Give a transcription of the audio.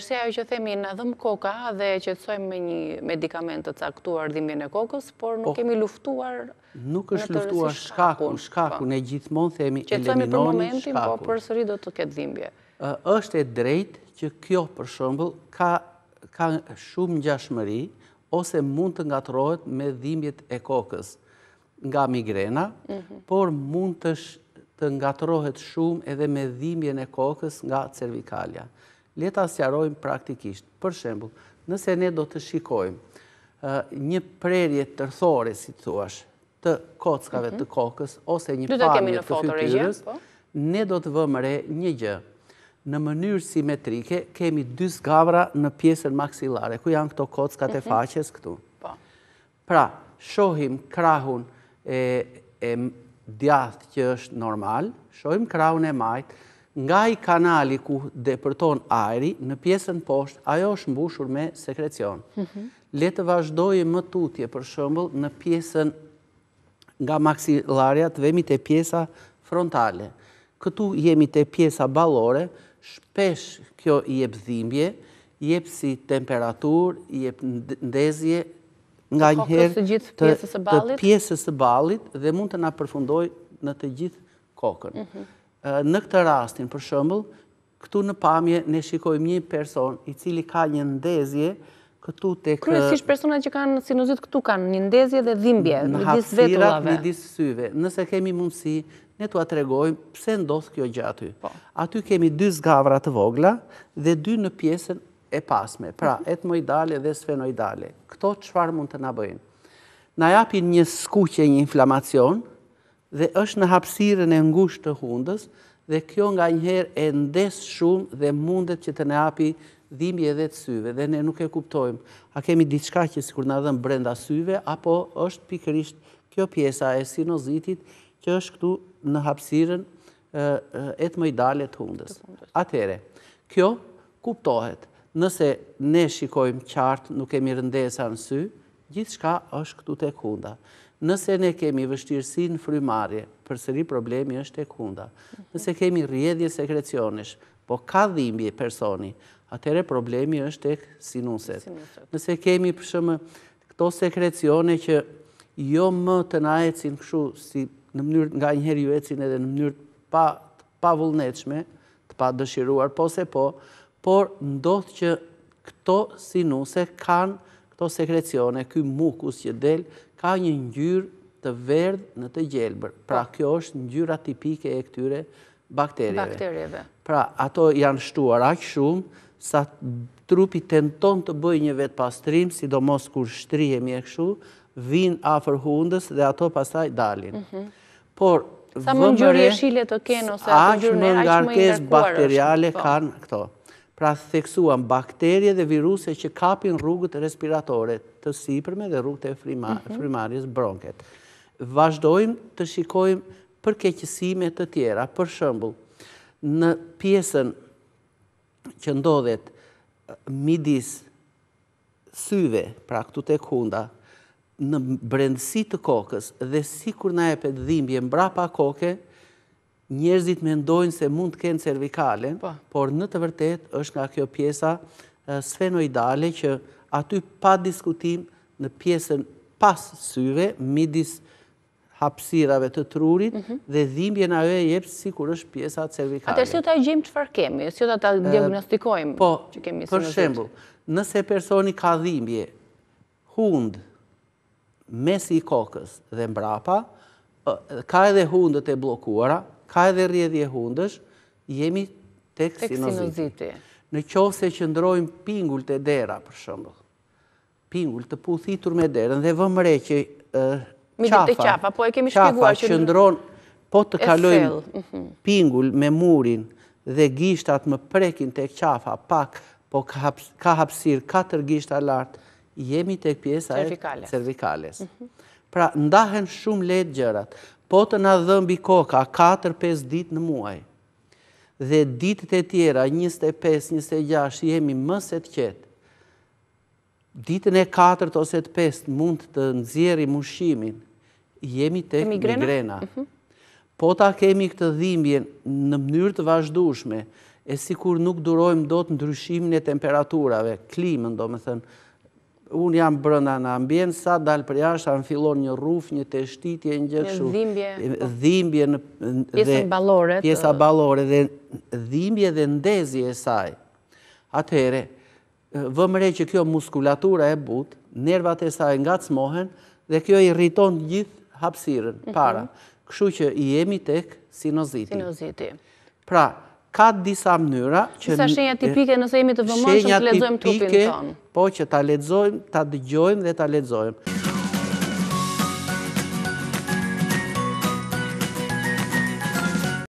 është ajo që themi në dhëmë koka dhe që të sojmë me një medikament të caktuar dhimbjën e kokës, por nuk po, kemi luftuar... Nuk është luftuar shkakun, shkakun po. e gjithmonë themi eliminoni shkakun. Që për momentin, po për sëri do të këtë dhimbje. është e drejt që kjo për shumbull ka shumë gjashmëri ose mund të ngatrojt me dhimbjet e kokës nga migrena, mhm. por mund të ngatrojt shumë edhe me dhimbjen e kokës nga cervikalja. Leta sjarojmë praktikisht. Për shembul, nëse ne do të shikojmë një prerje të rëthore, si të thuash, të kockave mhm. të kokës, ose një parje të fytyrës, po. ne do të vëmëre një gjë. Në mënyrë simetrike, kemi dy zgavra në pjesën maksilare, ku janë këto kocka e mhm. faqes këtu. Po. Pra, shohim krahun e djathë që është normal, shohim krahun e majtë, nga i kanali ku depërton ajri, në pjesën poshtë, ajo është mbushur me sekrecion. Mhm. Letë vazhdojë më tutje, për shëmbull, në pjesën nga maksilaria të vemi të pjesa frontale. Këtu jemi të pjesa balore, shpesh kjo i e bëdhimbje, i e pësi temperatur, i e pëndezje, nga njëherë të pjesës e balit dhe mund të nga përfundoj në të gjithë kokën. Mhm. Në këtë rastin, për shëmbull, këtu në pamje ne shikojmë një person i cili ka një ndezje këtu të kë... Kryesisht personat që kanë sinuzit këtu kanë një ndezje dhe dhimbje në disë vetullave. Në disë syve. Nëse kemi mundësi, ne të atregojmë pse ndosë kjo gjë po. Aty kemi dy zgavra të vogla dhe dy në piesën e pasme. Pra, mhm. etmoidale dhe sphenoidale. Këto qëfar mund të nabëjnë? Në japin një skuqe, një inflamacion, dhe është në hapsiren e ngushtë të hundës dhe kjo nga njëherë e ndes shumë dhe mundet që të ne api dhimi edhe të syve dhe ne nuk e kuptojmë a kemi diçka që si kur në adhëm brenda syve apo është pikërisht kjo pjesa e sinozitit që është këtu në hapsiren e të mëjdalet të hundës. Atere, kjo kuptohet nëse ne shikojmë qartë nuk kemi rëndesa në sy, gjithë shka është këtu të kunda nëse ne kemi vështirësi në frymarje, përsëri problemi është e kunda. Nëse kemi rjedhje sekrecionish, po ka dhimbje personi, atëre problemi është e sinuset. Nëse kemi përshëmë këto sekrecione që jo më të na ecin këshu, si në mënyrë nga njëherë ju ecin edhe në mënyrë pa vullneqme, të pa dëshiruar, po se po, por ndodhë që këto sinuset kanë këto sekrecione, këj mukus që del, ka një njyrë të verdhë në të gjelbër. Pra, po. kjo është njyra tipike e këtyre bakterjeve. Pra, ato janë shtuar aqë shumë, sa trupi tenton të bëj një vetë pastrim, sidomos kur shtrije mjekëshu, vinë afer hundës dhe ato pasaj dalin. Mhm. Por, vëmëre... Sa më shilet të kenë, ose aqë më ngarkes bakteriale po. kanë këto pra theksuan bakterje dhe viruse që kapin rrugët respiratore të siprme dhe rrugët e mhm. frimaris bronket. Vashdojmë të shikojmë për keqësime të tjera. Për shëmbull, në piesën që ndodhet eh, midis syve, pra këtu të kunda, në brendësi të kokës dhe si kur na e për dhimbje mbra pa koke, njerëzit me ndojnë se mund të kënë cervikalen, po. por në të vërtet është nga kjo pjesa sfenoidale që aty pa diskutim në pjesën pas syve, midis hapsirave të trurit mhm. dhe dhimbje në ajo e jepës si kur është pjesa cervikale. Atër si o të gjimë që farë kemi, si o të diagnostikojmë po, që kemi sinusit? Po, për shembul, nëse personi ka dhimbje hund mesi i kokës dhe mbrapa, ka edhe hundët e blokuara, ka edhe rjedhje hundësh, jemi tek sinoziti. Në qovë se që ndrojmë pingull të dera, për shumë, pingull të puthitur me derën, dhe vëmëre që qafa, qafa po që ndronë, po të kalojmë mhm. pingull me murin dhe gishtat më prekin të qafa pak, po ka hapsir 4 gishtat lartë, jemi të këpjesa e cervikales. Mhm. Pra, ndahen shumë letë gjërat. Po të nga dhëmbi koka, 4-5 dit në muaj, dhe ditët e tjera, 25-26, jemi mëset qetë, ditën e 4 ose 5 mund të nëzjeri mushimin, jemi të migrena. Mhm. Po ta kemi këtë dhimbje në mënyrë të vazhdushme, e si kur nuk durojmë do të ndryshimin e temperaturave, klimën do me thënë, unë jam brënda në ambjensa, dalë për jashtë, anë fillon një ruf, një teshtitje, një gjëshu. Një dhimbje. Dhimbje në... Pjesën balore. Pjesën balore dhe dhimbje dhe ndezje e saj. Atëhere, vëmëre që kjo muskulatura e but, nervat e saj nga të smohen, dhe kjo i rriton gjithë hapsiren, mhm. para. Këshu që i jemi tek sinoziti. Sinoziti. Pra, ka disa mënyra... Disa shenja tipike nëse jemi të vëmën që të ledzojmë trupin tonë. Po që të ledzojmë, të dëgjojmë dhe të ledzojmë.